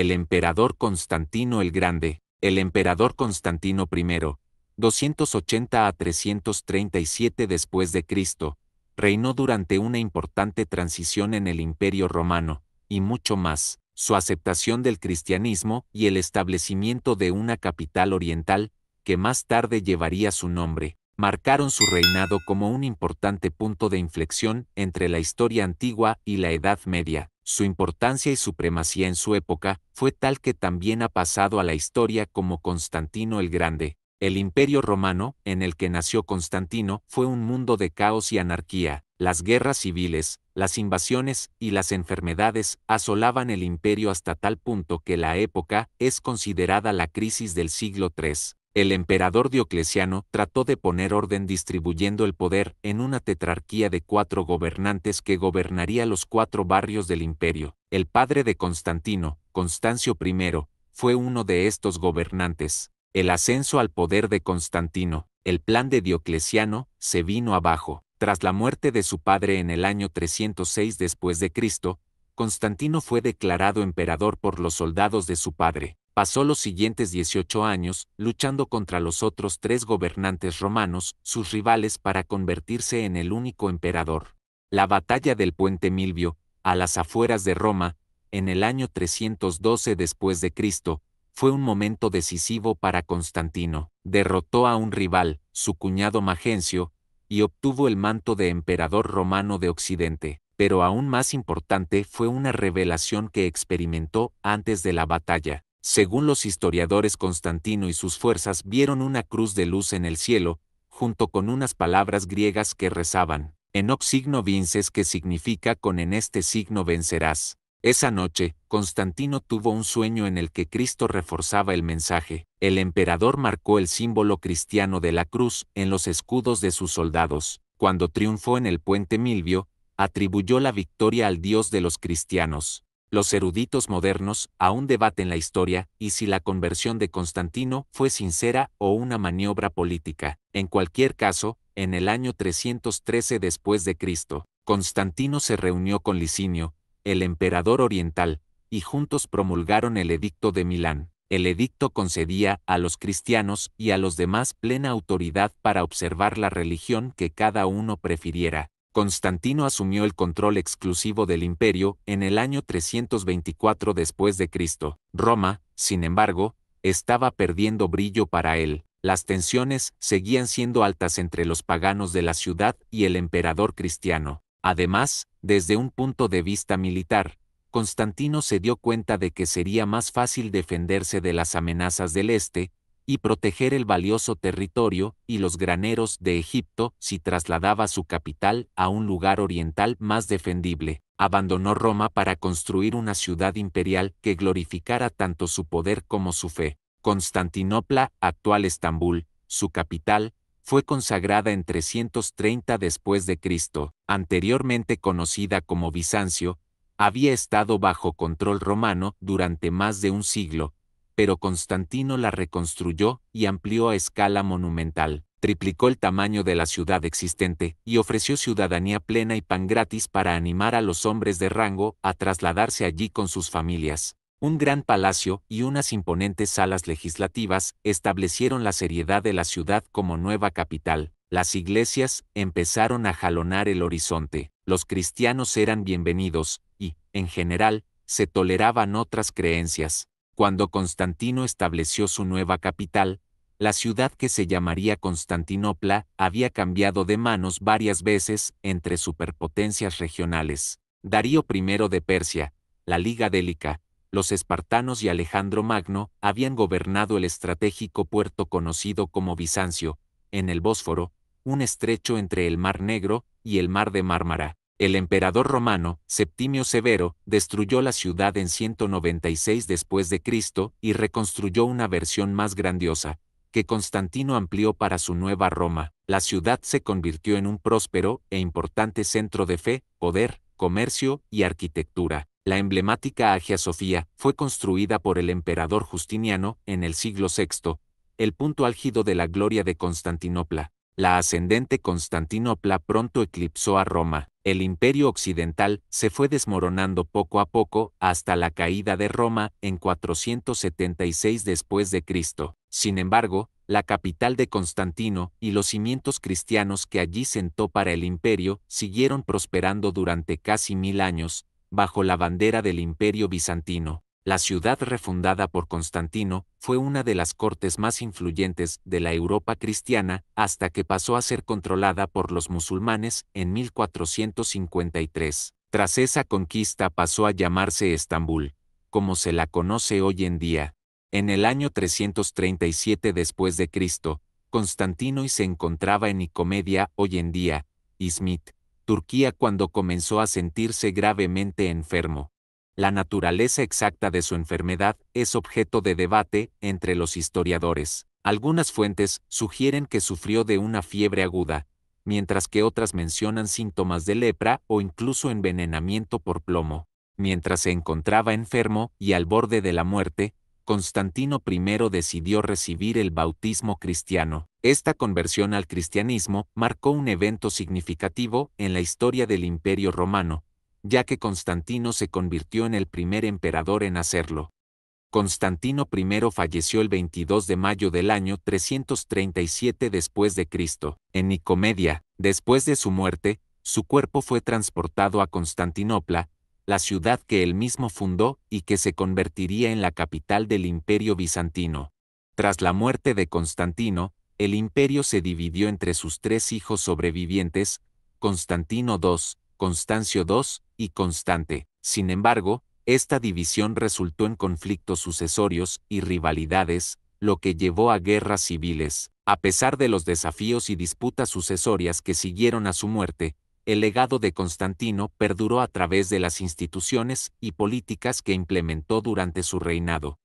el emperador Constantino el Grande, el emperador Constantino I, 280 a 337 después de Cristo, reinó durante una importante transición en el Imperio Romano, y mucho más, su aceptación del cristianismo y el establecimiento de una capital oriental, que más tarde llevaría su nombre, marcaron su reinado como un importante punto de inflexión entre la historia antigua y la Edad Media su importancia y supremacía en su época fue tal que también ha pasado a la historia como Constantino el Grande. El imperio romano, en el que nació Constantino, fue un mundo de caos y anarquía. Las guerras civiles, las invasiones y las enfermedades asolaban el imperio hasta tal punto que la época es considerada la crisis del siglo III el emperador Diocleciano trató de poner orden distribuyendo el poder en una tetrarquía de cuatro gobernantes que gobernaría los cuatro barrios del imperio. El padre de Constantino, Constancio I, fue uno de estos gobernantes. El ascenso al poder de Constantino, el plan de Diocleciano, se vino abajo. Tras la muerte de su padre en el año 306 después de Cristo, Constantino fue declarado emperador por los soldados de su padre. Pasó los siguientes 18 años luchando contra los otros tres gobernantes romanos, sus rivales para convertirse en el único emperador. La batalla del puente Milvio, a las afueras de Roma, en el año 312 después de Cristo, fue un momento decisivo para Constantino. Derrotó a un rival, su cuñado Magencio, y obtuvo el manto de emperador romano de Occidente. Pero aún más importante fue una revelación que experimentó antes de la batalla. Según los historiadores, Constantino y sus fuerzas vieron una cruz de luz en el cielo, junto con unas palabras griegas que rezaban, o signo vinces que significa con en este signo vencerás. Esa noche, Constantino tuvo un sueño en el que Cristo reforzaba el mensaje. El emperador marcó el símbolo cristiano de la cruz en los escudos de sus soldados. Cuando triunfó en el puente Milvio, atribuyó la victoria al Dios de los cristianos. Los eruditos modernos aún debaten la historia y si la conversión de Constantino fue sincera o una maniobra política. En cualquier caso, en el año 313 después de Cristo, Constantino se reunió con Licinio, el emperador oriental, y juntos promulgaron el edicto de Milán. El edicto concedía a los cristianos y a los demás plena autoridad para observar la religión que cada uno prefiriera. Constantino asumió el control exclusivo del imperio en el año 324 después de Cristo. Roma, sin embargo, estaba perdiendo brillo para él. Las tensiones seguían siendo altas entre los paganos de la ciudad y el emperador cristiano. Además, desde un punto de vista militar, Constantino se dio cuenta de que sería más fácil defenderse de las amenazas del este, y proteger el valioso territorio y los graneros de Egipto si trasladaba su capital a un lugar oriental más defendible. Abandonó Roma para construir una ciudad imperial que glorificara tanto su poder como su fe. Constantinopla, actual Estambul, su capital, fue consagrada en 330 después de Cristo, anteriormente conocida como Bizancio, había estado bajo control romano durante más de un siglo, pero Constantino la reconstruyó y amplió a escala monumental, triplicó el tamaño de la ciudad existente y ofreció ciudadanía plena y pan gratis para animar a los hombres de rango a trasladarse allí con sus familias. Un gran palacio y unas imponentes salas legislativas establecieron la seriedad de la ciudad como nueva capital. Las iglesias empezaron a jalonar el horizonte, los cristianos eran bienvenidos y, en general, se toleraban otras creencias cuando Constantino estableció su nueva capital, la ciudad que se llamaría Constantinopla había cambiado de manos varias veces entre superpotencias regionales. Darío I de Persia, la Liga Délica, los espartanos y Alejandro Magno habían gobernado el estratégico puerto conocido como Bizancio, en el Bósforo, un estrecho entre el Mar Negro y el Mar de Mármara el emperador romano, Septimio Severo, destruyó la ciudad en 196 después y reconstruyó una versión más grandiosa, que Constantino amplió para su nueva Roma. La ciudad se convirtió en un próspero e importante centro de fe, poder, comercio y arquitectura. La emblemática Hagia Sofía fue construida por el emperador Justiniano en el siglo VI, el punto álgido de la gloria de Constantinopla. La ascendente Constantinopla pronto eclipsó a Roma el imperio occidental se fue desmoronando poco a poco hasta la caída de Roma en 476 después de Cristo. Sin embargo, la capital de Constantino y los cimientos cristianos que allí sentó para el imperio siguieron prosperando durante casi mil años, bajo la bandera del imperio bizantino. La ciudad refundada por Constantino fue una de las cortes más influyentes de la Europa cristiana hasta que pasó a ser controlada por los musulmanes en 1453. Tras esa conquista pasó a llamarse Estambul, como se la conoce hoy en día. En el año 337 después de Cristo, Constantino y se encontraba en Nicomedia hoy en día, Smith, Turquía cuando comenzó a sentirse gravemente enfermo. La naturaleza exacta de su enfermedad es objeto de debate entre los historiadores. Algunas fuentes sugieren que sufrió de una fiebre aguda, mientras que otras mencionan síntomas de lepra o incluso envenenamiento por plomo. Mientras se encontraba enfermo y al borde de la muerte, Constantino I decidió recibir el bautismo cristiano. Esta conversión al cristianismo marcó un evento significativo en la historia del Imperio Romano, ya que Constantino se convirtió en el primer emperador en hacerlo. Constantino I falleció el 22 de mayo del año 337 después de Cristo. En Nicomedia, después de su muerte, su cuerpo fue transportado a Constantinopla, la ciudad que él mismo fundó y que se convertiría en la capital del Imperio bizantino. Tras la muerte de Constantino, el imperio se dividió entre sus tres hijos sobrevivientes, Constantino II, Constancio II y constante. Sin embargo, esta división resultó en conflictos sucesorios y rivalidades, lo que llevó a guerras civiles. A pesar de los desafíos y disputas sucesorias que siguieron a su muerte, el legado de Constantino perduró a través de las instituciones y políticas que implementó durante su reinado.